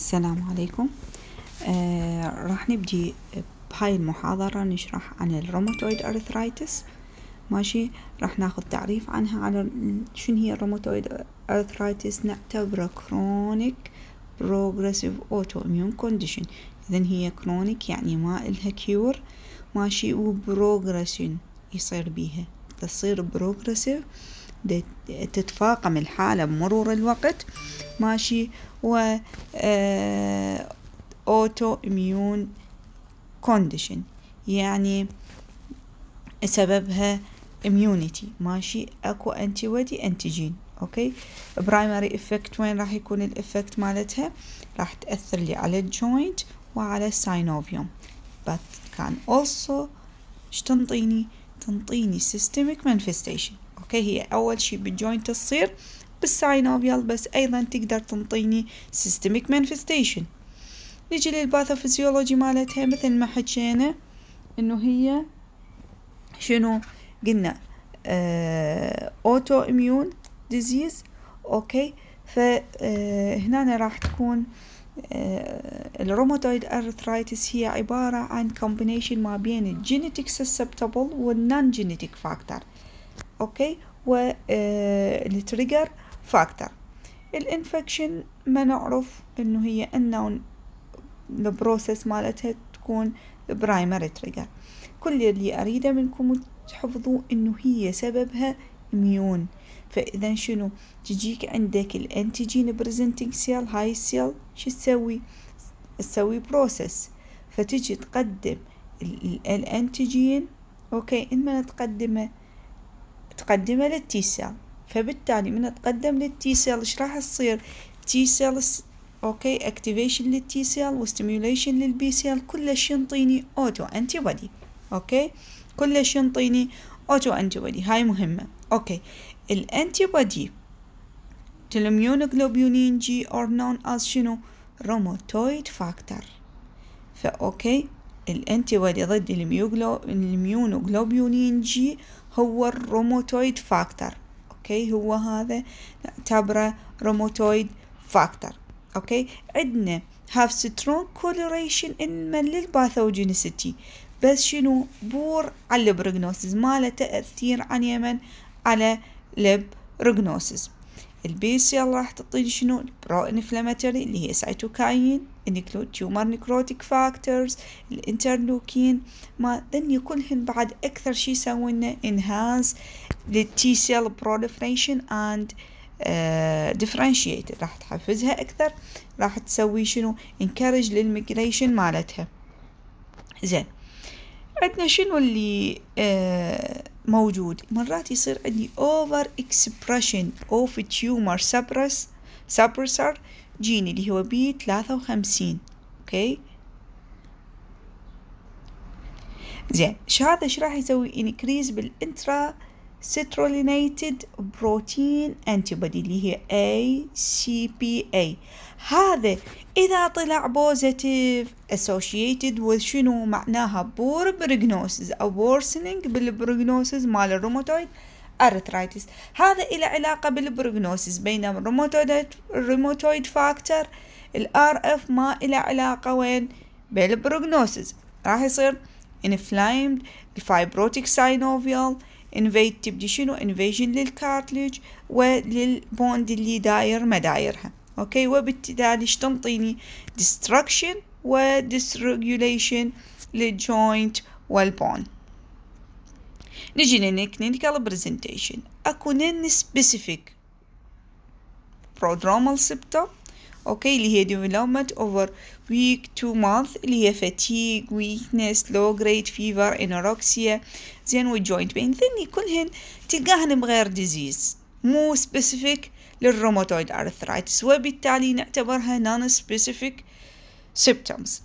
السلام عليكم آه راح نبدي بهاي المحاضرة نشرح عن الروماتويد أرثرايتس ماشي راح ناخذ تعريف عنها على شنو هي الروماتويد أرثرايتس نعتبره كرونيك بروجريسيف أوتو إميون كونديشن إذا هي كرونيك يعني ما إلها كيور ماشي وبروجريشن يصير بيها تصير بروجريسيف تتفاقم الحالة بمرور الوقت ماشي و اوتو اميون كونديشن يعني سببها اميونيتي ماشي اكو انتي ودي انتيجين اوكي برايمري افكت وين راح يكون الافكت مالتها راح تاثر لي على الجوينت وعلى الساينوفيوم بس كان also ايش تنطيني تنطيني systemic manifestation اوكي هي اول شي بالجوينت تصير بالساينوفيال بس ايضا تقدر تنطيني سيستميك مانفستيشن نجي للباثوفيزيولوجي مالتها مثل ما حكينا انه هي شنو قلنا اوتو اميون ديزيز اوكي فهنا آه، راح تكون آه، الروماتويد ارثرايتس هي عبارة عن كومبينيشن ما بين الجينيتيك سسبتبل والنون جينيتيك فاكتور اوكي والتريجر آه، فاكتور الانفكشن ما نعرف انه هي انه البروسيس مالتها تكون برايمري تريجر كل اللي اريده منكم تحفظوا انه هي سببها اميون فاذا شنو تجيك عندك الانتيجين بريزنتنج سيل هاي سيل شو تسوي تسوي بروسيس فتجي تقدم الانتيجين اوكي انما تقدمه للتي سيل فبالتالي من تقدم للتي سيل ايش راح تصير تيسيل اوكي اكتيفيشن للتي سيل وستيميوليشن للبي سيل كلش ينطيني اوتو انتي بودي اوكي كلش ينطيني اوتو انتي بودي هاي مهمة اوكي الانتي بودي تلميون تلميونوغلوبيولين جي اور نون از شنو روموتويد فاكتور فاوكي الانتي بودي ضد الميونوغلوبيولين جي هو الروموتويد فاكتر اوكي هو هذا نعتبره روموتويد فاكتر اوكي عندنا هاف have كولوريشن ان من للباثوجينيسيتي بس شنو بور على البروجنوسيس ما له تأثير عن يمن على البروجنوسيس البي سي راح تعطيني شنو البرو انفلاماتوري اللي هي سايتوكاين include tumor necrotic factors الانترلوكين ما ذني كلهن بعد أكثر شي يسوون enhance the T cell proliferation and ديفرنشيتد آه، uh, راح تحفزها أكثر راح تسوي شنو encourage للميجريشن مالتها زين عندنا شنو اللي آه موجود مرات يصير عندي over expression of tumor suppressor جيني اللي هو بي ثلاثة وخمسين أوكي زين هذا ايش راح يسوي انكريز بالانترا سترولينيتد بروتين انتيبودي اللي هي اي سي بي اي هذا اذا طلع بوزيتيف اسوشيتد وشنو معناها بور برغنوسز او بورسنينج بالبرغنوسز مال الروماتويد أرثرايتس هذا إلى علاقة بالبروجنوسيس بينما الروماتويد فاكتور الار اف ما إلى علاقة وين بالبروجنوسيس راح يصير inflamed الفايبروتيك ساينوفيال انفيد تبدي شنو انفيجن للكارتليج وللبوند اللي داير مدايرها اوكي وبالتالي ايش تنطيني destruction وديسريجوليشن للجوينت والبوند نجي للكلينيكال برزنتيشن اكو نن سبيسيفيك برودرومال سبتا اوكي اللي هي ديفلوبمنت اوفر ويك تو مانث اللي هي فاتيج ويكنس لو جريد فيفر انوركسيا زين وجوينت بين ذني كلهن تلقاهن بغير ديزيز مو سبيسيفيك للروماتويد ارثرايتس وبالتالي نعتبرها نون سبيسيفيك سيبتومز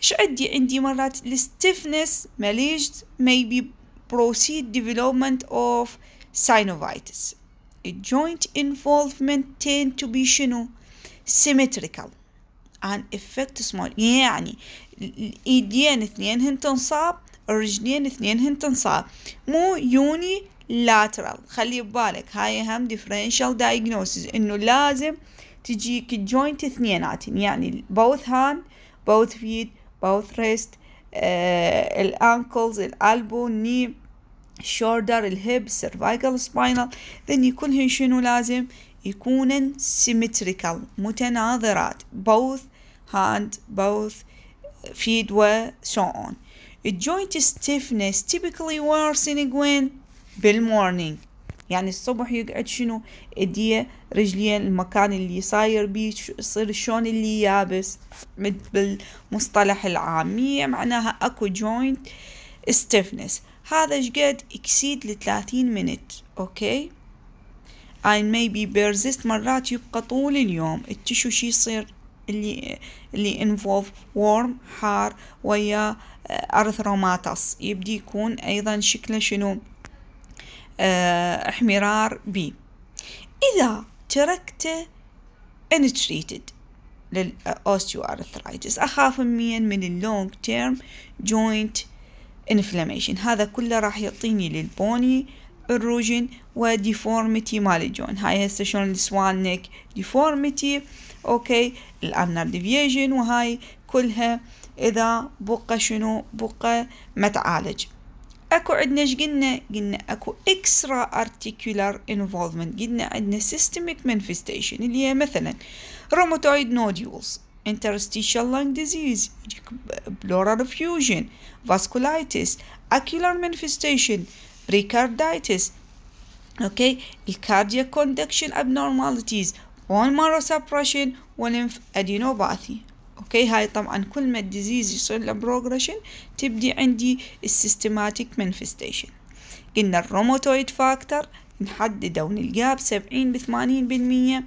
شو عندي عندي مرات الستيفنس ماليجد ميبي proceed development of synovitis a joint involvement tend to be شنو symmetrical and effect small يعني الايدين اثنينهن تنصاب الرجلين اثنينهن تنصاب مو يوني lateral خلي ببالك هاي هم differential diagnosis انه لازم تجيك الجوينت اثنيناتن يعني both hand both feet both wrist الانكلز الالبو النيب الشولدر الهيب سيرفايكال سباينال ذن يكونهن شنو لازم يكونن سيمتريكال متناظرات both hand both feet و so on الجوينت stiffness typically worse in when بالمورنينج يعني الصبح يقعد شنو ايديه رجليه المكان اللي صاير بيه يصير شلون اللي يابس بالمصطلح العامية معناها اكو جوينت استفنس هذا شقد اكسيد لثلاثين منت اوكي اي maybe persist مرات يبقى طول اليوم التشو شي يصير اللي اللي انفولف وورم حار ويا ارثروماتس يبدي يكون ايضا شكله شنو آه، احمرار بي إذا تركته untreated للأوستيوارثرايتس أخاف من من اللونج تيرم جوينت انفلاميشن هذا كله راح يعطيني للبوني الروجن وديفورميتي مال الجون هاي هسه شلون السوان نيك ديفورميتي اوكي الانر ديفيجن وهاي كلها اذا بقى شنو بقى ما تعالج اكو عندنا اش قلنا قلنا اكو اكسترا ارتيكولار انفولفمنت قلنا عندنا سيستميك مانفستيشن اللي هي مثلا روماتويد نوديولز interstitial lung disease pleural effusion vasculitis ocular manifestation pericarditis okay cardiac conduction abnormalities bone marrow suppression وlymphadenopathy اوكي هاي طبعا كل ما الديزيز يصير له بروجريشن تبدي عندي السيستماتيك مانفستيشن قلنا الروماتويد فاكتور نحدده ونلقاه بسبعين بثمانين بالمية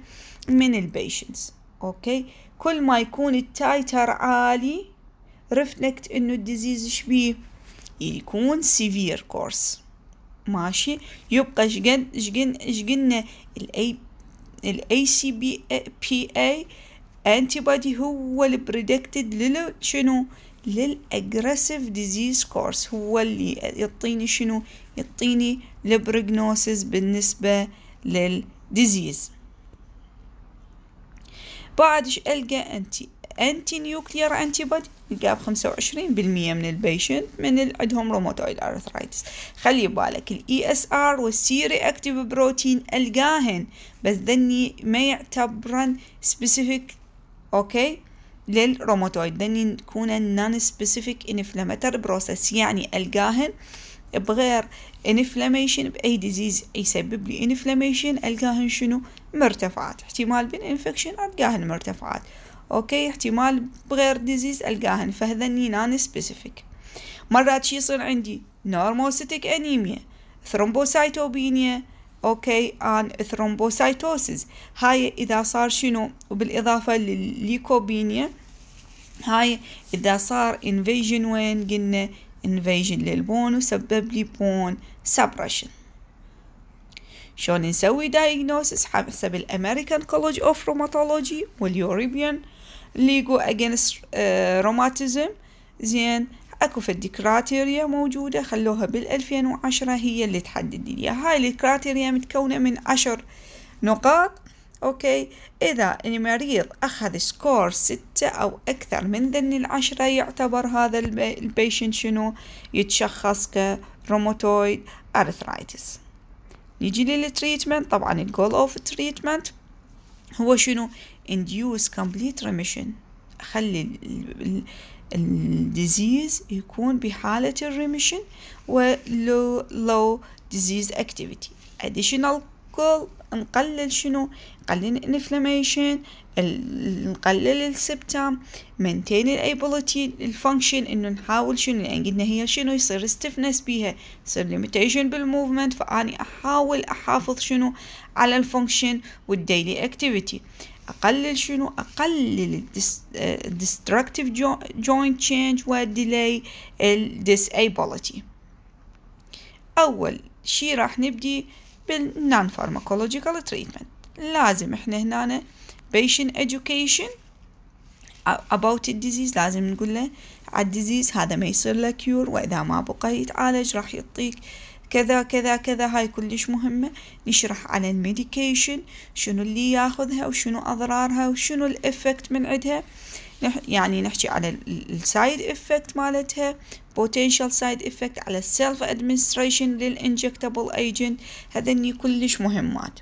من البيشنتس اوكي كل ما يكون التايتر عالي ريفلكت انه الديزيز شبيه يكون سيفير كورس ماشي يبقى شقد شقن شقلنا الاي الاي سي بي بي اي انتي بودي هو البريدكتد لل شنو للاجريسيف ديزيز كورس هو اللي يعطيني شنو يعطيني البروجنوسيس بالنسبه للديزيز بعد ايش القى انتي انتي نيوكليير انتي بودي نلقاها بخمسة وعشرين بالمية من البيشنت من اللي عندهم روماتويد ارثرايتس خلي بالك الاي اس ار والسي رياكتيف بروتين القاهن بس ذني ما يعتبرن سبيسيفيك اوكي للروماتويد لن يكون نون سبيسيفيك انفلاماتر بروسس يعني القاهن بغير انفلاميشن باي ديزيز يسبب لي انفلاميشن القاهن شنو مرتفعات احتمال بالانفكشن القاهن مرتفعات اوكي احتمال بغير ديزيز القاهن فهذني نون سبيسيفيك مرات شي يصير عندي نورموسيتيك انيميا ثرومبوسايتوبينيا اوكي عن ثرومبوسايتوسيس هاي اذا صار شنو وبالاضافه للليكوبينيا هاي اذا صار انفيجن وين قلنا انفيجن للبون وسبب لي بون سبريشن شلون نسوي دايجنوسيس حسب الامريكان كولج اوف روماتولوجي واليوروبيان ليجو اجينست روماتيزم زين اكو فد كراتيريا موجودة خلوها بالألفين وعشرة هي اللي تحدد لي هاي الكراتيريا متكونة من عشر نقاط أوكي إذا المريض أخذ سكور ستة أو أكثر من ذن العشرة يعتبر هذا البيشنت شنو يتشخص كروموتويد أرثرايتس نيجي للتريتمنت طبعا الجول اوف تريتمنت هو شنو induce complete remission اخلي الديزيز يكون بحالة الريميشن ولو لو ديزيز اكتيفيتي اديشنال كول نقلل شنو نقلل الانفلاميشن نقلل السبتام maintain الابيلتي الفانكشن انه نحاول شنو لان يعني قلنا هي شنو يصير stiffness بيها يصير ليميتيشن بالموفمنت فاني احاول احافظ شنو على الفانكشن والديلي اكتيفيتي اقلل شنو اقلل الديستركتيف جوينت تشينج والديلي الديسابيليتي اول شي راح نبدي non فارماكولوجيكال تريتمنت لازم احنا هنا patient education about the disease لازم نقول له على الديزيز هذا ما يصير له كيور واذا ما بقى يتعالج راح يعطيك كذا كذا كذا هاي كلش مهمة نشرح على الميديكيشن شنو اللي ياخذها وشنو أضرارها وشنو الإفكت من عدها يعني نحكي على السايد إفكت مالتها potential سايد إفكت على السيلف ادمنستريشن للانجكتبل ايجنت هذني كلش مهمات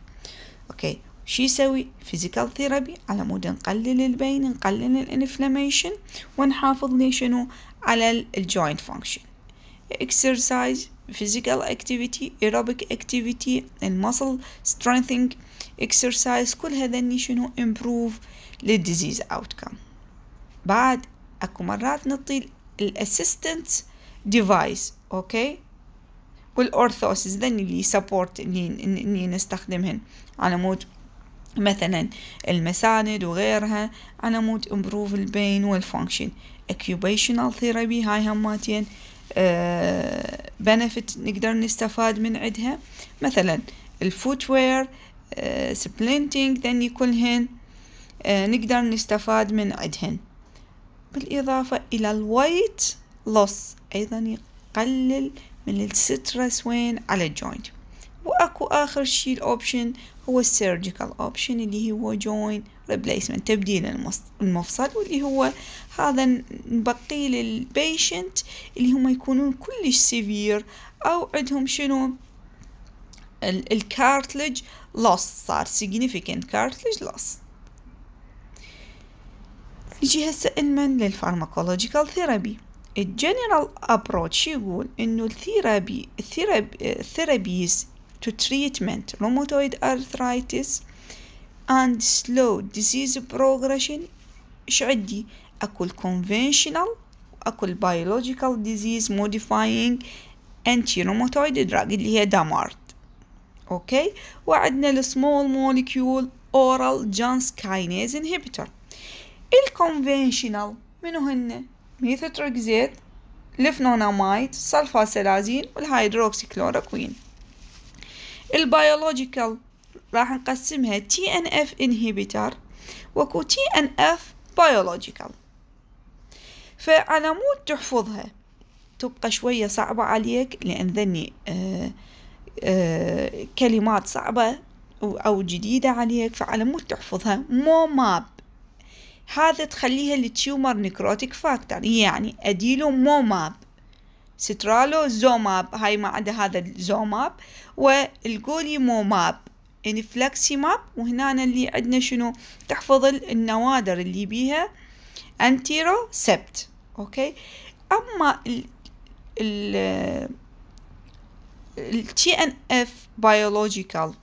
اوكي شو يسوي فيزيكال ثيرابي على مود نقلل البين نقلل الانفلاميشن ونحافظ لي شنو على الجوينت فانكشن اكسرسايز physical activity aerobic activity muscle strengthening exercise كل هذا شنو improve للديزيز outcome بعد اكو مرات نعطي الاسيستنت ديفايس اوكي والأورثوسيس ذن اللي سبورت اللي نستخدمهن على مود مثلا المساند وغيرها على مود امبروف البين والفانكشن occupational ثيرابي هاي هماتين هم بنفت آه، نقدر نستفاد من عدها مثلا الفوتوير سبلينتينج ذني كلهن نقدر نستفاد من عدهن بالإضافة إلى الويت لوس أيضا يقلل من السترس وين على الجوينت واكو اخر شيء الاوبشن هو السيرجيكال اوبشن اللي هو جوين ريبليسمنت تبديل المفصل واللي هو هذا نبقي للبيشنت اللي هم يكونون كلش سيفير او عندهم شنو الكارتلج لوس صار significant كارتلج لوس نجي هسه انمن للفارماكولوجيكال ثيرابي الجنرال ابروتش يقول انه الثيرابي الثيرابي الثيرابيز to treatment rheumatoid arthritis and slow disease progression ايش عندي اكو conventional اكو biological disease modifying anti rheumatoid drug اللي هي دامارت اوكي وعندنا السمول مولكيول اورال جانس كاينيز ال الكونفنشنال منو هن ميثوتريكزيت ليفنوناميد سلفاسيلازين والهيدروكسي البيولوجيكال راح نقسمها تي ان اف انهبيتر وكو تي ان اف بيولوجيكال فعلى مود تحفظها تبقى شوية صعبة عليك لأن ذني آه آه كلمات صعبة أو جديدة عليك فعلى مود تحفظها مو ماب هذا تخليها لتيومر نيكروتيك فاكتور يعني أديله مو ماب سترالوزوماب هاي ما عدا هذا الزوماب والجوليموماب انفلاكسيماب وهنا اللي عندنا شنو تحفظ النوادر اللي بيها انتيرو سبت اوكي اما ال ال تي ان اف بايولوجيكال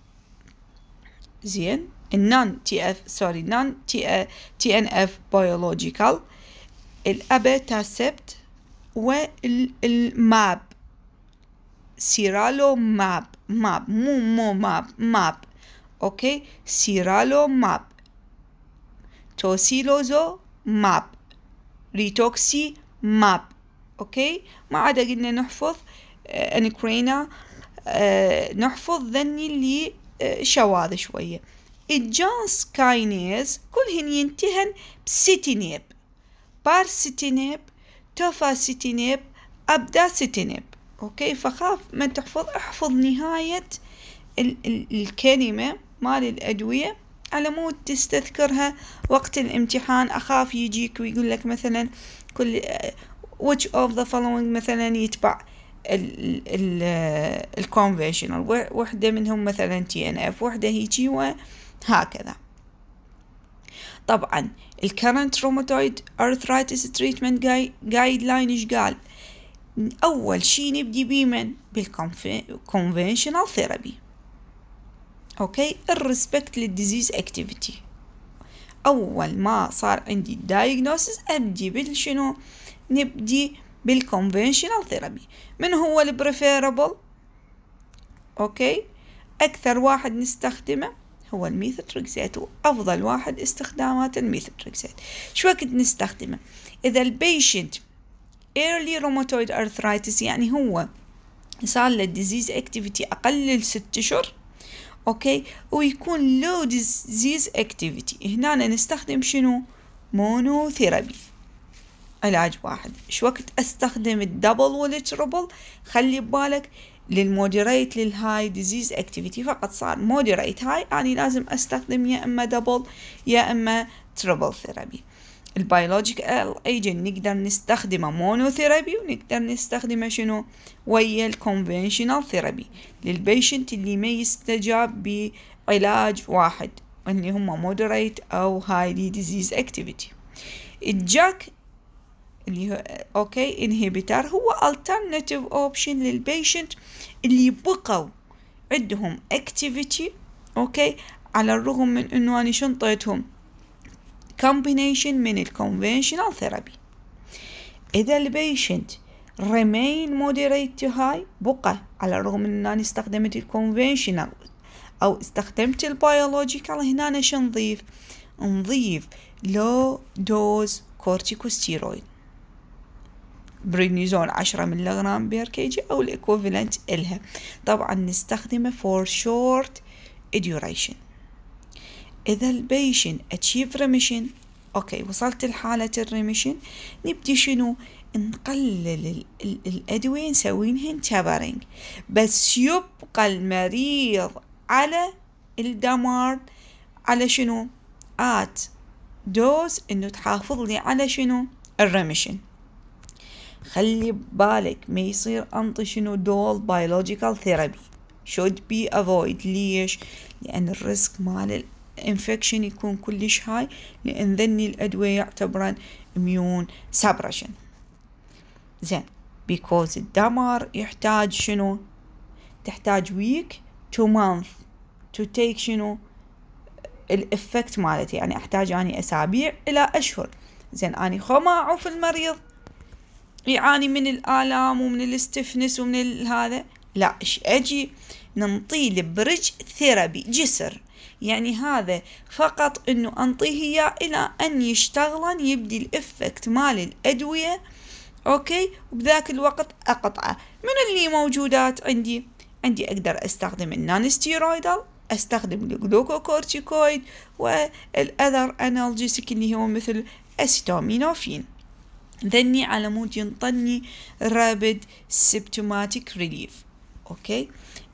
زين النون تي اف سوري نون تي ان اف بايولوجيكال سبت والماب سيرالو ماب ماب مو مو ماب ماب اوكي سيرالو ماب توسيلوزو ماب ريتوكسي ماب اوكي ما عاد قلنا نحفظ آه، انكرينا آه نحفظ ذني اللي آه شواذ شويه الجانس كاينيز كل هن ينتهن بسيتينيب بارسيتينيب توفى ستينيب أبدا ستينيب أوكي فخاف من تحفظ احفظ نهاية ال ال الكلمة مال الأدوية على مود تستذكرها وقت الامتحان أخاف يجيك ويقول لك مثلا كل which of the following مثلا يتبع ال الكونفشنال وحدة منهم مثلا تي ان اف وحدة هيجي وهكذا طبعا الكرنت روماتويد ارثرايتس تريتمنت جايد لاين ايش قال اول شي نبدي بيه من بالكونفنشنال ثيرابي اوكي الريسبكت للديزيز اكتيفيتي اول ما صار عندي الدايجنوسيس ابدي بالشنو نبدي بالكونفنشنال ثيرابي من هو preferable؟ اوكي اكثر واحد نستخدمه هو الميثوتريكسات وأفضل واحد استخدامات الميثوتريكسات شو وقت نستخدمه إذا البيشنت early rheumatoid arthritis يعني هو صار له disease activity أقل لست أشهر أوكي ويكون low disease activity هنا نستخدم شنو مونوثيرابي علاج واحد شو وقت استخدم الدبل والتربل خلي ببالك للمودريت للهاي ديزيز اكتيفيتي فقط صار مودريت هاي يعني لازم استخدم يا اما دبل يا اما تربل ثيرابي البيولوجيكال ايجنت نقدر نستخدمه مونو ثيرابي ونقدر نستخدمه شنو ويا الكونفنشنال ثيرابي للبيشنت اللي ما يستجاب بعلاج واحد اللي هم مودريت او هاي ديزيز اكتيفيتي الجاك اللي هو اوكي انهبيتر هو alternative اوبشن للبيشنت اللي بقوا عندهم activity اوكي على الرغم من انه انا شنطيتهم combination من conventional ثيرابي اذا البيشنت remain moderate to high بقى على الرغم من اني استخدمت conventional او استخدمت البيولوجيكال هنا شنضيف نضيف low dose corticosteroid برينيزون عشرة ملغرام بير كي جي أو الإكوفالنت إلها طبعا نستخدمه فور شورت ديوريشن إذا البيشن اتشيف ريميشن أوكي وصلت لحالة الريميشن نبدي شنو نقلل الأدوية نسوينهن تابرينج بس يبقى المريض على الدمار على شنو آت دوز إنه تحافظ لي على شنو الريميشن خلي بالك ما يصير انطي شنو دول بايولوجيكال ثيرابي should be avoid ليش لان الريسك مال الانفكشن يكون كلش هاي لان ذني الادوية يعتبرن immune suppression زين because الدمار يحتاج شنو تحتاج week to month to take شنو الافكت مالتي يعني احتاج اني اسابيع الى اشهر زين اني خو ما اعوف المريض يعاني من الآلام ومن الاستفنس ومن هذا لا ايش اجي ننطيه لبرج ثيرابي جسر يعني هذا فقط انه انطيه اياه الى ان يشتغلن يبدي الافكت مال الادوية اوكي وبذاك الوقت اقطعه من اللي موجودات عندي عندي اقدر استخدم النان استخدم الجلوكوكورتيكويد والاذر انالجيسك اللي هو مثل اسيتامينوفين ذني على مود ينطني رابد سيبتوماتيك ريليف اوكي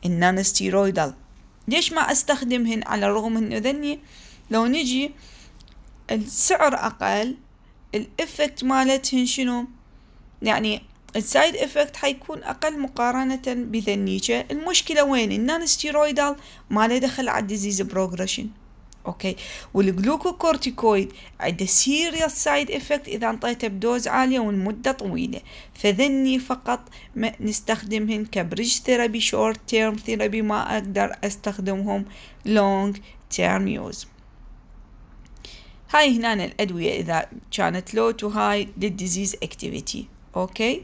النان ستيرويدال ليش ما استخدمهن على الرغم انه ذني لو نجي السعر اقل الافكت مالتهن شنو يعني السايد افكت حيكون اقل مقارنة بذنيجة المشكلة وين النان ستيرويدال ما له دخل على الديزيز بروجريشن اوكي والجلوكوكورتيكويد عنده سيريس سايد افكت اذا انطيته بدوز عاليه والمده طويله فذني فقط ما نستخدمهن كبريج ثيرابي شورت تيرم ثيرابي ما اقدر استخدمهم لونج تيرم يوز هاي هنا الادويه اذا كانت لو تو هاي للديزيز اكتيفيتي اوكي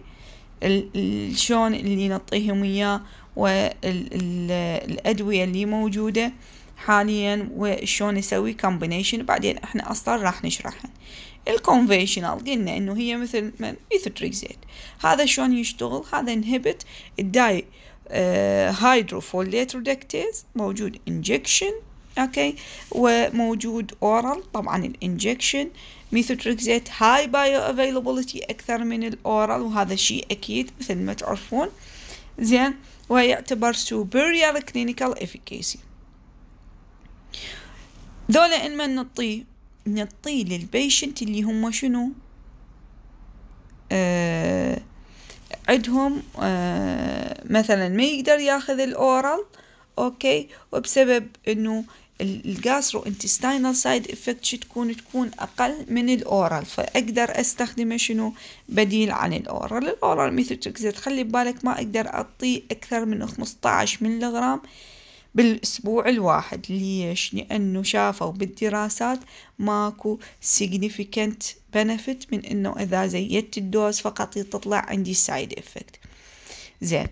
الشون اللي نعطيهم اياه والادويه اللي موجوده حاليا وشون نسوي كومبينيشن بعدين احنا اصلا راح نشرحها الكونفيشنال قلنا انه هي مثل ميثوتريكزيت هذا شلون يشتغل هذا انهبت الداي هايدروفوليت آه، ريدكتيز موجود انجكشن اوكي وموجود اورال طبعا الانجكشن ميثوتريكزيت هاي بايو افيلابيلتي اكثر من الاورال وهذا شيء اكيد مثل ما تعرفون زين ويعتبر superior clinical efficacy ذولا ما نطيه نطيه للبيشنت اللي هم شنو آه عندهم آه مثلا ما يقدر ياخذ الاورال اوكي وبسبب انه الجاسترو انتستاينال سايد افكت شو تكون تكون اقل من الاورال فاقدر استخدمه شنو بديل عن الاورال الاورال ميثوتريكس تخلي ببالك ما اقدر اعطيه اكثر من 15 ملغرام بالأسبوع الواحد ليش؟ لأنه شافوا بالدراسات ماكو significant benefit من أنه إذا زيدت الدوز فقط تطلع عندي side effect زين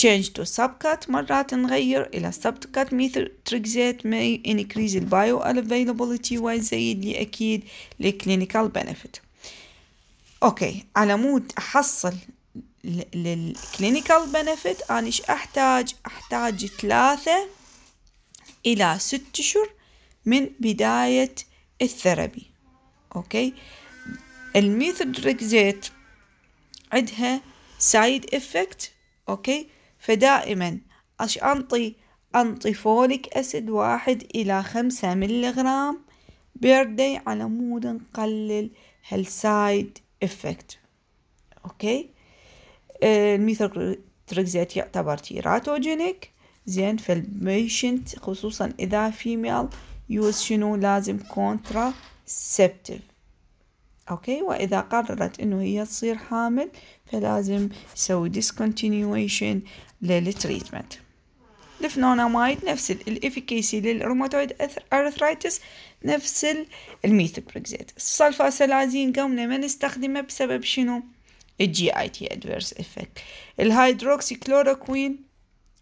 change to subcut مرات نغير إلى subcut methotrexate may increase the bioavailability ويزيد لي أكيد الكلينيكال benefit أوكي على مود أحصل للكلينيكال بنفيت أنا أحتاج أحتاج ثلاثة إلى ست أشهر من بداية الثربي أوكي الميثودريكزيت عندها سايد إفكت أوكي فدائما أش أنطي أنطي فوليك أسيد واحد إلى خمسة ملغرام بيردي على مود نقلل هالسايد إفكت أوكي آه، الميثوتريكزات يعتبر تيراتوجينيك زين فالبيشنت خصوصا إذا فيميل يوز شنو لازم كونترا سبتيف اوكي واذا قررت انه هي تصير حامل فلازم تسوي ديسكونتينيويشن للتريتمنت الفنونامايد نفس الافيكيسي للروماتويد ارثرايتس نفس الميثوبريكزيت السلفاسلازين قمنا ما نستخدمه بسبب شنو الجي اي تي ادفيرس افكت الهيدروكسي كلوروكوين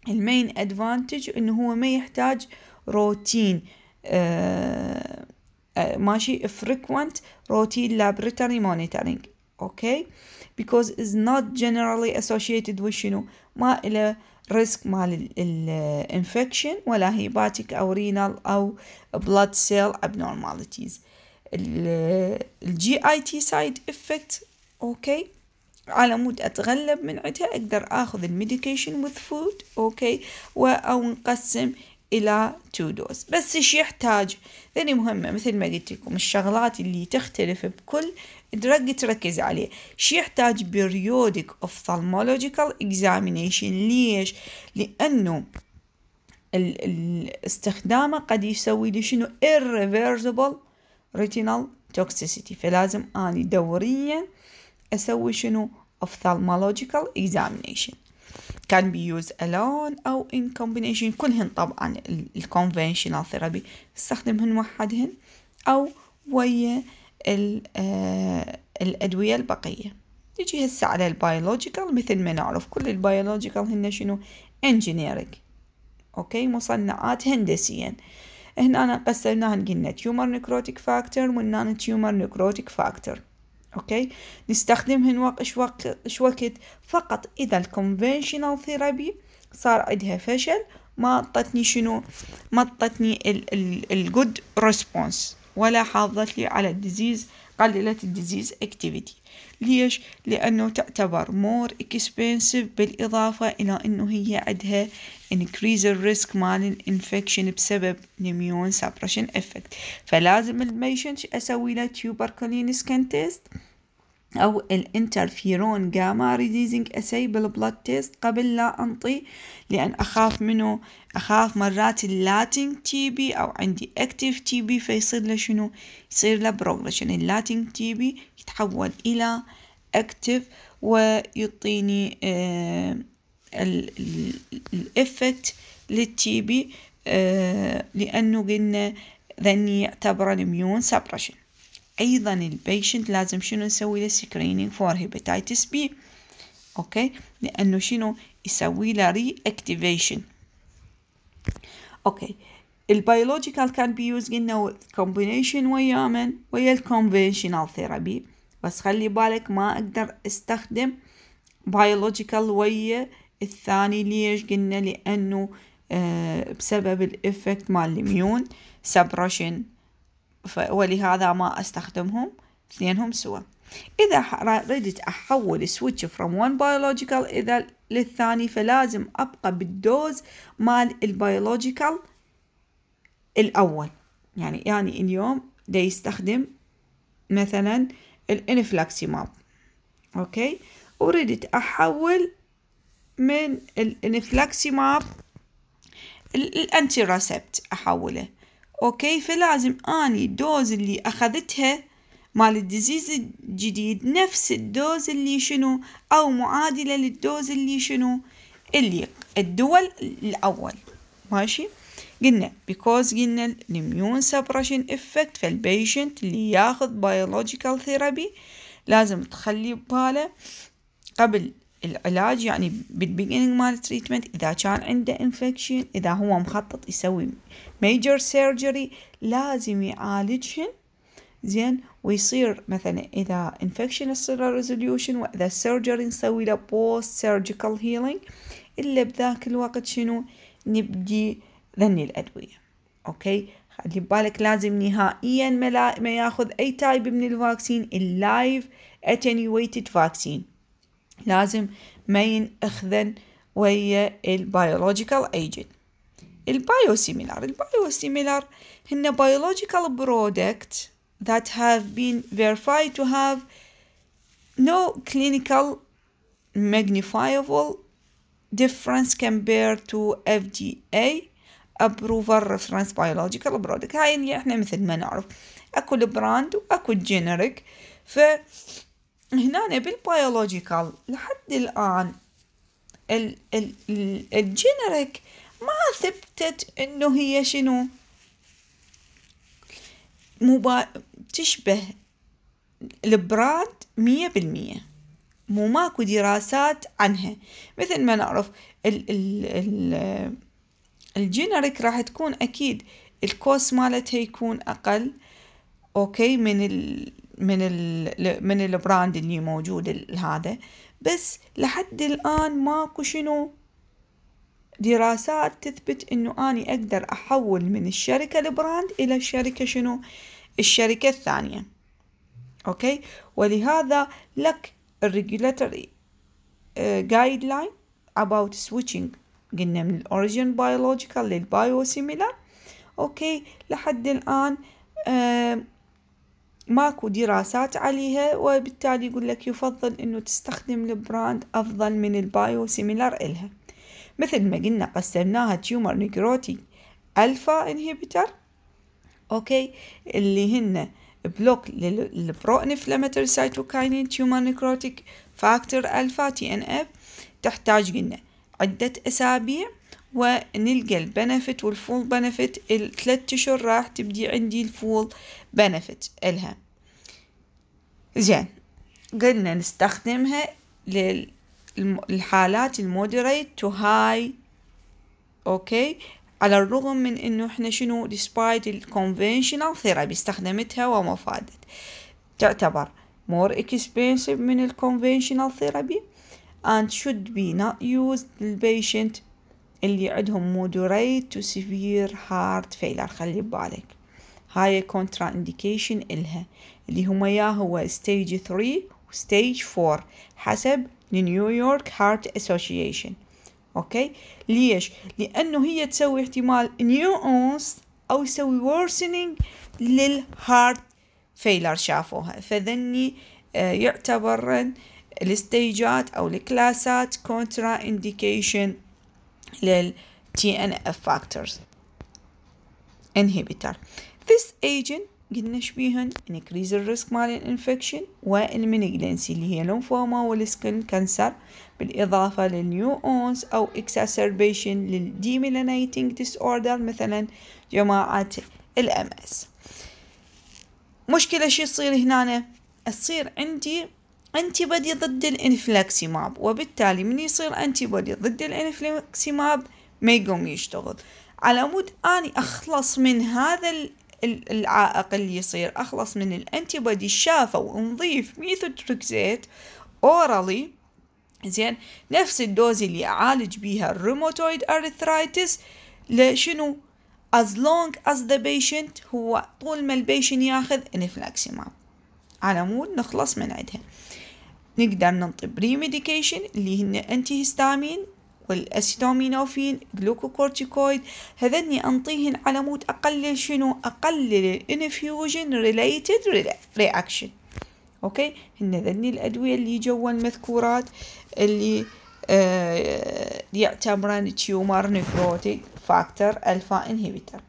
المين ادفانتج انه هو ما يحتاج روتين آه، آه، ماشي فريكوينت روتين laboratory مونيتورينج اوكي بيكوز از نوت جنرالي اسوشيتد وش شنو ما إلى ريسك مال الانفكشن ولا هيباتيك او رينال او بلاد سيل ابنورماليتيز الجي اي تي سايد افكت اوكي على مود أتغلب من عدها أقدر أخذ الميديكيشن with فود أوكي أو نقسم إلى تو دوز بس إيش يحتاج ذني مهمة مثل ما قلت لكم الشغلات اللي تختلف بكل درج تركز عليه شي يحتاج periodic ophthalmological examination ليش لأنه استخدامه قد يسوي لي شنو irreversible retinal toxicity فلازم أني دوريا أسوي شنو ophthalmological examination can be used alone أو in combination كلهن طبعا ال conventional therapy استخدمهن وحدهن أو ويا آه، الأدوية البقية نجي هسه على البيولوجيكال مثل ما نعرف كل البيولوجيكال هن شنو انجينيرك اوكي مصنعات هندسيا هنا قسمناهن قلنا تيومر نيكروتيك فاكتور وهنا تيومر necrotic فاكتور اوكي نستخدمهن هنا اش وقت اش وقت فقط اذا الكونفنشنال ثيرابي صار عندها فشل ما اعطتني شنو ما اعطتني الجود ريسبونس ولا حافظت لي على الديزيز قللت الديزيز اكتيفيتي ليش؟ لأنه تعتبر مور اكسبنسيف بالإضافة إلى أنه هي عندها increase الريسك مال الانفكشن بسبب نيميون سابريشن افكت فلازم الميشن اسوي له تيوبركلينس كان تيست أو الانترفيرون جاما ريديزنج أسي بالبلد تيست قبل لا أنطي لأن أخاف منه أخاف مرات اللاتين تي بي أو عندي أكتيف تي بي فيصير له شنو يصير له بروجريشن يعني اللاتين تي بي يتحول إلى أكتيف ويعطيني آه، الإفكت للتي بي آه، لأنه قلنا ذني يعتبر الميون سبرشن ايضا البيشنت لازم شنو نسوي له سكرينينج فور هيباتيتس بي اوكي لانه شنو يسوي له ري اكتيفيشن اوكي البيولوجيكال كان بي يوز قلنا كومبينيشن ويا من ويا الكونفشنال ثيرابي بس خلي بالك ما اقدر استخدم بيولوجيكال ويا الثاني ليش قلنا لانه آه بسبب الافكت مال الميون سبرشن ولهذا ما أستخدمهم اثنينهم سوا إذا ردت أحول switch from one biological إذا للثاني فلازم أبقى بالدوز مال البيولوجيكال الأول يعني يعني اليوم دا يستخدم مثلا الانفلاكسيماب أوكي وردت أحول من الانفلاكسيماب الانتي أحوله اوكي فلازم اني الدوز اللي اخذتها مال الديزيز الجديد نفس الدوز اللي شنو او معادلة للدوز اللي شنو اللي الدول الاول ماشي قلنا because قلنا الاميون سبرشن افكت فالبيشنت اللي ياخذ biological ثيرابي لازم تخلي بباله قبل العلاج يعني بالبيجنينج مال التريتمنت اذا كان عنده انفكشن اذا هو مخطط يسوي ميجر سيرجري لازم يعالجهن زين ويصير مثلا اذا انفكشن يصير ريزوليوشن واذا السيرجري نسوي له بوست سيرجيكال هيلينج الا بذاك الوقت شنو نبدي ذني الادويه اوكي خلي بالك لازم نهائيا ما ياخذ اي تايب من الفاكسين اللايف اتنيويتد فاكسين لازم ما ينأخذن ويا البيولوجيكال ايجنت البايو سيميلار البايو سيميلار هن بيولوجيكال برودكت that have been verified to have no clinical magnifiable difference compared to FDA approval ريفرنس بيولوجيكال برودكت هاي اللي احنا مثل ما نعرف اكو البراند واكو الجينيريك ف هنا بالبيولوجيكال لحد الآن الجينيريك ما ثبتت انه هي شنو مبا... تشبه البراد مية بالمية مو ماكو دراسات عنها مثل ما نعرف ال ال ال الجينيريك راح تكون اكيد الكوست مالتها يكون اقل اوكي من ال من ال من البراند اللي موجود هذا بس لحد الآن ماكو شنو دراسات تثبت انه اني اقدر احول من الشركة البراند الى الشركة شنو الشركة الثانية اوكي ولهذا لك الريجولاتوري جايد لاين about switching قلنا من الاوريجين بايولوجيكال للبايوسيميلر اوكي لحد الان uh, ماكو دراسات عليها وبالتالي يقول لك يفضل انه تستخدم البراند افضل من البايو سيميلر الها مثل ما قلنا قسمناها تيومر نيكروتي الفا انهبيتر اوكي اللي هن بلوك للبرو انفلاماتوري سايتوكاينين تيومر نيكروتيك فاكتور الفا تي ان اف إيه. تحتاج قلنا عدة اسابيع ونلقى البنفت والفول بنفت الثلاث اشهر راح تبدي عندي الفول بنفت الها زين قلنا نستخدمها للحالات المودريت تو هاي اوكي على الرغم من انه احنا شنو despite الكونفنشنال ثيرابي استخدمتها ومفادت تعتبر more expensive من الكونفنشنال ثيرابي and should be not used للبيشنت اللي عندهم moderate to severe heart failure خلي ببالك هاي كونترا انديكيشن إلها اللي هما يا هو stage 3 وستيج 4 حسب نيويورك هارت اسوشيشن اوكي ليش لانه هي تسوي احتمال اونس او يسوي worsening للهارت فيلر شافوها فذني آه، يعتبر الستيجات او الكلاسات كونترا انديكيشن لل TNF factors inhibitor this agent قلنا شبيهن increase the risk مال الانفكشن والمنجلنسي اللي هي لونفوما والسكن كانسر بالإضافة للنيو اونز أو exacerbation للديميلانيتنج disorder مثلا جماعة الام اس مشكلة شي تصير هنا تصير عندي انتيبادي ضد الانفلاكسيماب وبالتالي من يصير انتيبادي ضد الانفلاكسيماب ما يقوم يشتغل على مود اني اخلص من هذا العائق اللي يصير اخلص من الانتيبادي الشافة ونضيف ميثوتريكزيت اورالي زين نفس الدوز اللي اعالج بيها الروماتويد ارثرايتس لشنو as long as the patient هو طول ما البيشن ياخذ انفلاكسيماب على مود نخلص من عندها نقدر ننطي بري ميديكيشن اللي هن انتي هستامين والاسيتامينوفين جلوكوكورتيكويد هذني انطيهن على مود اقلل شنو اقلل الانفيوجن ريليتد رياكشن اوكي هن ذني الادويه اللي جوا المذكورات اللي آه يعتبران تيومر نيكروتيك فاكتور الفا انهبيتر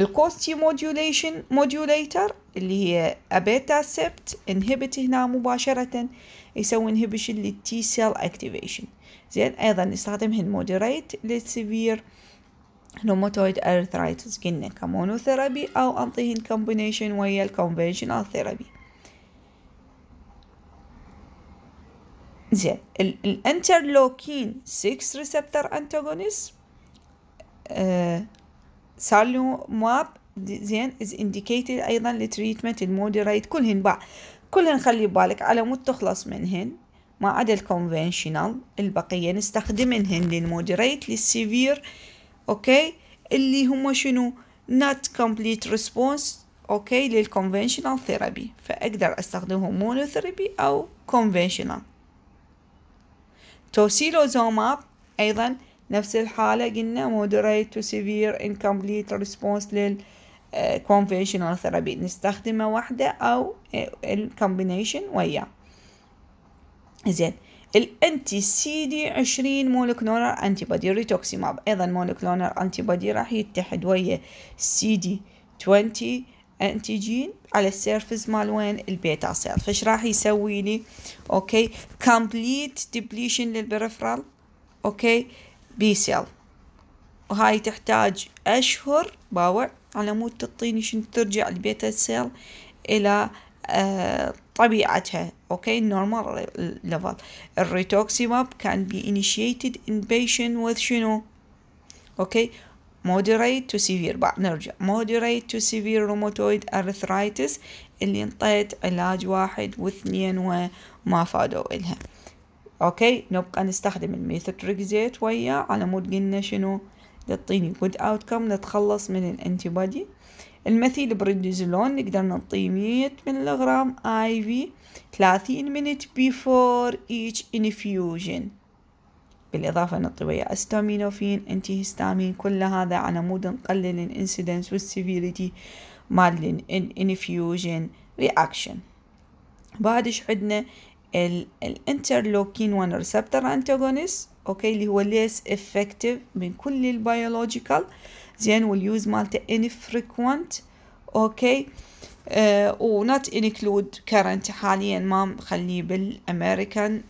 الكوستي موديوليشن موديوليتر اللي هي ابيتا سبت انهبت هنا مباشرة يسوي انهبشن للتي سيل اكتيفيشن زين ايضا نستخدم نستخدمهن موديريت للسيفير روماتويد ارثرايتس قلنا كمونوثيرابي او انطيهن كومبينيشن ويا الكونفنشنال ثيرابي زين الانترلوكين 6 ريسبتر انتاغونيست سارلوماب زين از indicated أيضا لتريتمنت المودريت كلهن بقى كلهن خلي بالك على مود تخلص منهن ما عدا الكونفنشنال البقية نستخدمهن للمودريت للسيفير أوكي اللي هما شنو not complete response أوكي للكونفنشنال ثيرابي فأقدر أستخدمهم مونوثيرابي أو كونفنشنال توسيلوزوماب أيضا نفس الحالة قلنا moderate to severe incomplete response لل آه، conventional therapy نستخدمه وحده أو آه، الكومبينيشن وياه زين الانتي سي دي 20 مولكلونر انتي بودي ريتوكسيماب ايضا مولكلونر انتي بودي راح يتحد ويا سي دي 20 انتيجين على السيرفس مال وين البيتا سيل فش راح يسوي لي اوكي كومبليت ديبليشن للبريفرال اوكي بي سيل وهاي تحتاج أشهر باوع على مود تعطيني شنو ترجع البيتا سيل إلى آه، طبيعتها اوكي نورمال ليفل الريتوكسيماب كان بي انيشيتد ان بيشن وذ شنو اوكي moderate to severe بعد نرجع moderate to severe rheumatoid arthritis اللي انطيت علاج واحد واثنين وما فادوا إلها اوكي نبقى نستخدم الميثوتريكزيت وياه على مود قلنا شنو تعطيني جود اوتكم نتخلص من الانتي بودي المثيل بريدزولون نقدر نعطيه 100 ملغرام اي في 30 مينيت بيفور ايتش انفيوجن بالإضافة نعطي وياه أستامينوفين انتي هستامين كل هذا على مود نقلل الانسيدنس والسيفيريتي مال الانفيوجن رياكشن بعد ايش عندنا الانترلوكين 1 receptor antagonist اوكي اللي هو ليس افكتيف من كل البيولوجيكال زين واليوز مالته infrequent اوكي ونوت انكلود كرنت حاليا ما مخليه بالامريكان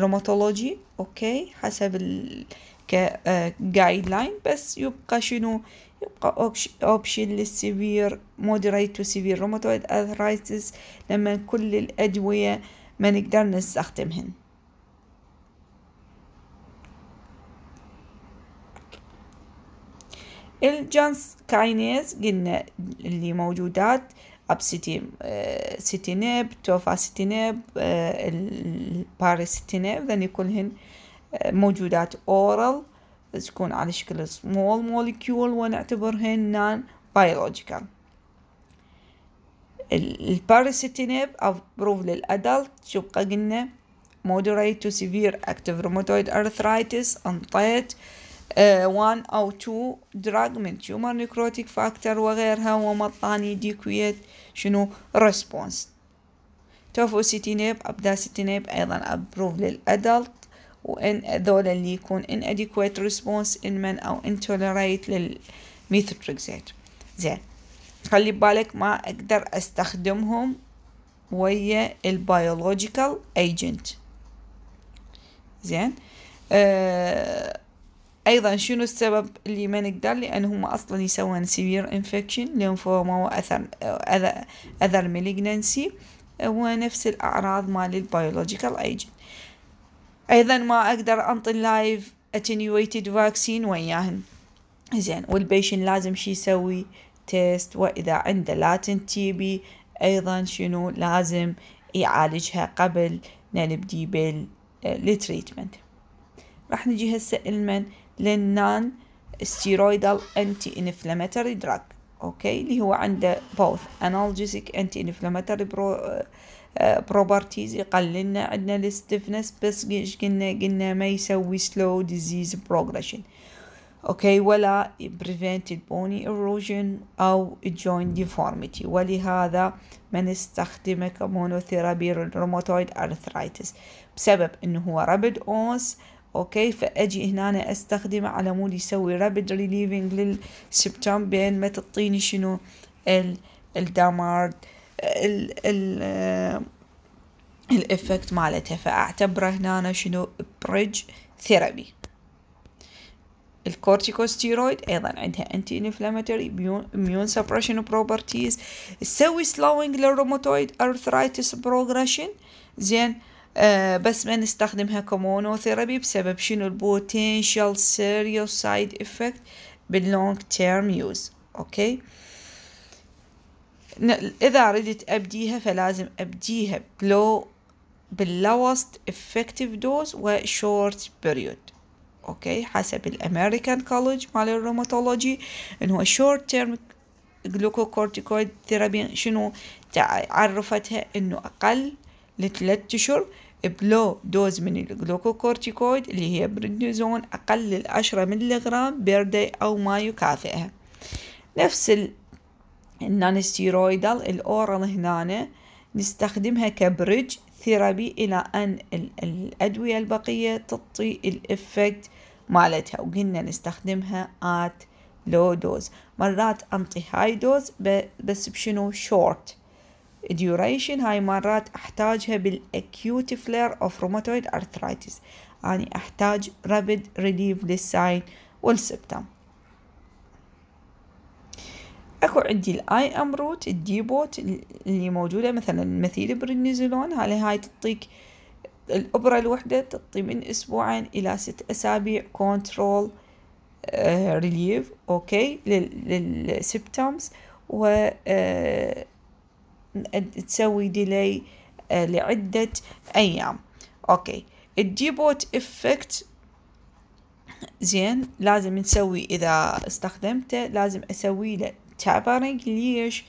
روماتولوجي اوكي حسب ال كجايد آه، لاين بس يبقى شنو يبقى اوبشن للسيفير مودريت تو سيفير روماتويد ارثرايتس لما كل الادويه ما نقدر نستخدمهن الجانس كاينيز قلنا اللي موجودات ابسيتينيب آه، توفاسيتينيب آه، الباراسيتينيب ذني كلهن آه، موجودات اورال تكون على شكل سمول molecule ونعتبرهن نان بيولوجيكال الباراسيتينيب ابروف للادلت شو بقى قلنا moderate to severe active rheumatoid arthritis انطيت وان او تو دراج من تيومر نيكروتيك فاكتور وغيرها ومطاني ديكويت شنو ريسبونس ابدا سيتينيب ايضا ابروف للادلت وان ذولا اللي يكون ان اديكويت ريسبونس ان من او انتوليريت للميثوتريكزيت زين خلي بالك ما أقدر أستخدمهم ويا البيولوجيكال ايجنت زين آه ايضا شنو السبب اللي ما نقدر لانهم اصلا يسوون سيفير انفكشن لينفوما واثر اذر مالجنسي نفس الاعراض مال البيولوجيكال ايجنت ايضا ما اقدر انطي اللايف اتنيويتد فاكسين وياهن زين والبيشن لازم شي يسوي تيست وإذا عنده لاتن تي بي أيضا شنو لازم يعالجها قبل نبدي بالتريتمنت راح نجي هسه المن للنان ستيرويدال انتي انفلاماتوري دراج اوكي اللي هو عنده بوث انالجيزيك انتي انفلاماتوري برو بروبرتيز يقللنا عندنا الستفنس بس ايش قلنا قلنا ما يسوي سلو ديزيز بروجريشن اوكي ولا prevent البوني erosion او joint deformity ولهذا ما نستخدمه كمونوثيرابي روماتويد ارثرايتس بسبب انه هو رابد اونس اوكي فاجي هنا أنا استخدمه على مود يسوي رابد ريليفنج للسبتم بين ما تعطيني شنو الدمار ال ال آه، الافكت مالتها فاعتبره هنا شنو بريدج ثيرابي الكورتيكوستيرويد ايضا عندها انتي انفلاماتوري اميون سبريشن بروبرتيز تسوي سلوينج للروماتويد ارثرايتس بروجريشن زين آه بس ما نستخدمها كمونوثيرابي بسبب شنو البوتنشال سيريو سايد افكت باللونج تيرم يوز اوكي اذا ردت ابديها فلازم ابديها بلو باللوست افكتيف دوز وشورت بيريود اوكي حسب الامريكان كولج مال الروماتولوجي انه هو شورت تيرم جلوكوكورتيكويد ثيرابي شنو عرفتها انه اقل لثلاث اشهر بلو دوز من الجلوكوكورتيكويد اللي هي بريدنيزون اقل للعشرة ملغرام غرام او ما يكافئها نفس النانستيرويدال الاورال هنا نستخدمها كبريدج ثيرابي إلى أن الأدوية البقية تعطي الإفكت مالتها وقلنا نستخدمها at low dose مرات أنطي high dose بس بشنو short duration هاي مرات أحتاجها بالacute flare of rheumatoid arthritis يعني أحتاج rapid relief للساين والسبتم اكو عندي الاي ام روت الديبوت اللي موجوده مثلا مثيل برينيزولون هاي هاي تعطيك الإبرة الوحدة تعطي من أسبوعين إلى ست أسابيع كنترول ريليف أوكي للسبتومز و آه، تسوي ديلي آه، لعدة أيام أوكي الديبوت إفكت زين لازم نسوي إذا استخدمته لازم أسوي له تابرنج ليش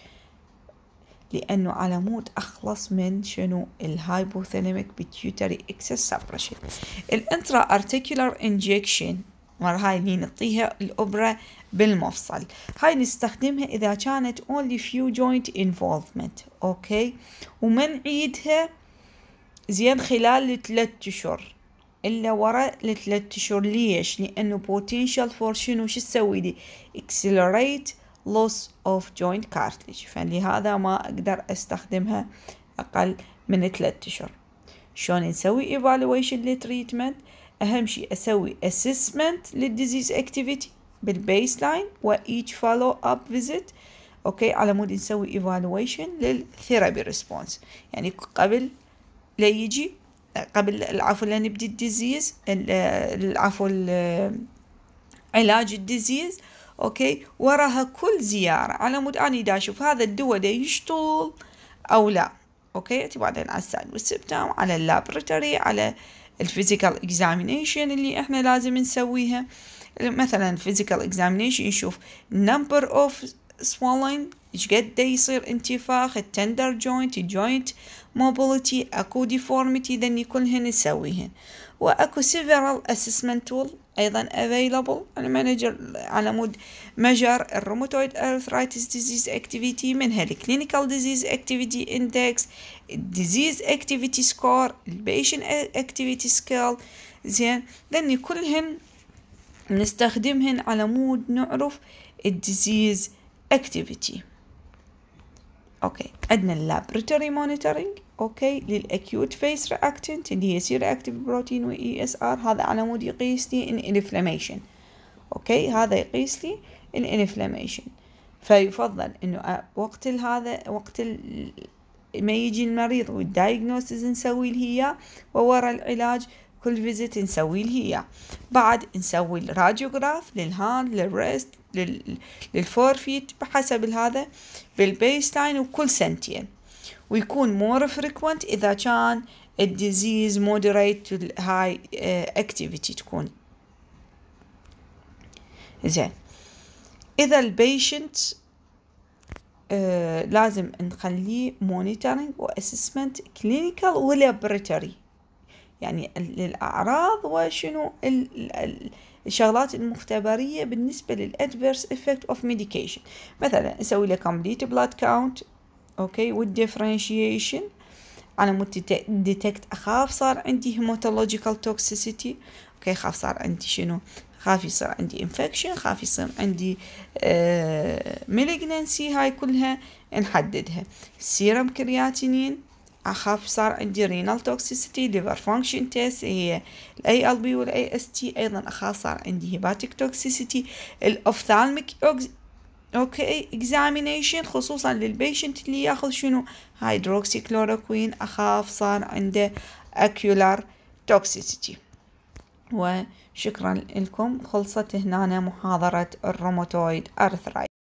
لأنه على مود أخلص من شنو الهايبوثالاميك بيتيوتري إكسس سبرشن الانترا ارتيكولار انجكشن مرة هاي اللي نعطيها الأبرة بالمفصل هاي نستخدمها إذا كانت only few joint involvement أوكي ومنعيدها زين خلال الثلاث أشهر إلا ورا الثلاث أشهر ليش لأنه potential for شنو شو تسوي لي accelerate loss of joint cartilage فلهذا ما أقدر أستخدمها أقل من ثلاثة أشهر شلون نسوي evaluation للتريتمنت أهم شيء أسوي assessment للديزيز activity بالبيس لاين each فولو أب فيزيت أوكي على مود نسوي evaluation للثيرابي ريسبونس يعني قبل لا يجي قبل العفو لا نبدي الديزيز العفو علاج الديزيز أوكي وراها كل زيارة على مود أني دا أشوف هذا الدواء دا يشتغل أو لا أوكي اعتمادا على السايد والسبتام على اللابراتوري على الفيزيكال اكزامينيشن اللي احنا لازم نسويها مثلا الفيزيكال اكزامينيشن نشوف نمبر اوف سوالين ايش قد يصير انتفاخ التندر جوينت جوينت موبيليتي اكو ديفورميتي ذني كلهن نسويهن واكو several assessment تول ايضا available على مانجر على مود مجر الروماتويد ارثرايتس ديزيز اكتيفيتي منها الكلينيكال ديزيز اكتيفيتي اندكس الديزيز اكتيفيتي سكور البيشن اكتيفيتي سكيل زين لأن كلهن نستخدمهن على مود نعرف الديزيز اكتيفيتي اوكي عندنا اللابراتوري مونيتورينج اوكي للاكيوت فيس رياكتنت اللي هي سي رياكتيف بروتين اي اس ار هذا على مود يقيس لي الانفلاميشن اوكي هذا يقيس لي الانفلاميشن فيفضل انه وقت هذا وقت ما يجي المريض والدايجنوستس نسوي له اياه وورا العلاج كل فيزيت نسوي له اياه بعد نسوي الراديوغراف للهاند للريست للفور فيت بحسب هذا بالبيس لاين وكل سنتين ويكون مور فريكونت إذا كان الديزيز مودريت هاي اكتيفيتي تكون زين إذا البيشنت uh, لازم نخليه مونيتورنج واسسمنت كلينيكال ولابراتوري يعني للأعراض وشنو ال ال الشغلات المختبرية بالنسبة للادفيرس إفكت اوف ميديكيشن مثلا نسوي له كومبليت بلاد كاونت اوكي والديفرنشيشن على مود ديتكت اخاف صار عندي هيماتولوجيكال توكسيسيتي اوكي خاف صار عندي شنو خاف يصير عندي انفكشن خاف يصير عندي ميليجننسي آه، هاي كلها نحددها سيرم كرياتينين اخاف صار عندي رينال توكسيسيتي ليفر فانكشن تيست هي الاي ال بي والاي اس تي ايضا اخاف صار عندي هيباتيك توكسيسيتي الاوفثالميك اوكي اكزامينيشن خصوصا للبيشنت اللي ياخذ شنو هيدروكسي كلوروكوين اخاف صار عنده اكيولار توكسيسيتي وشكرا لكم خلصت هنا محاضرة الروموتويد ارثرايت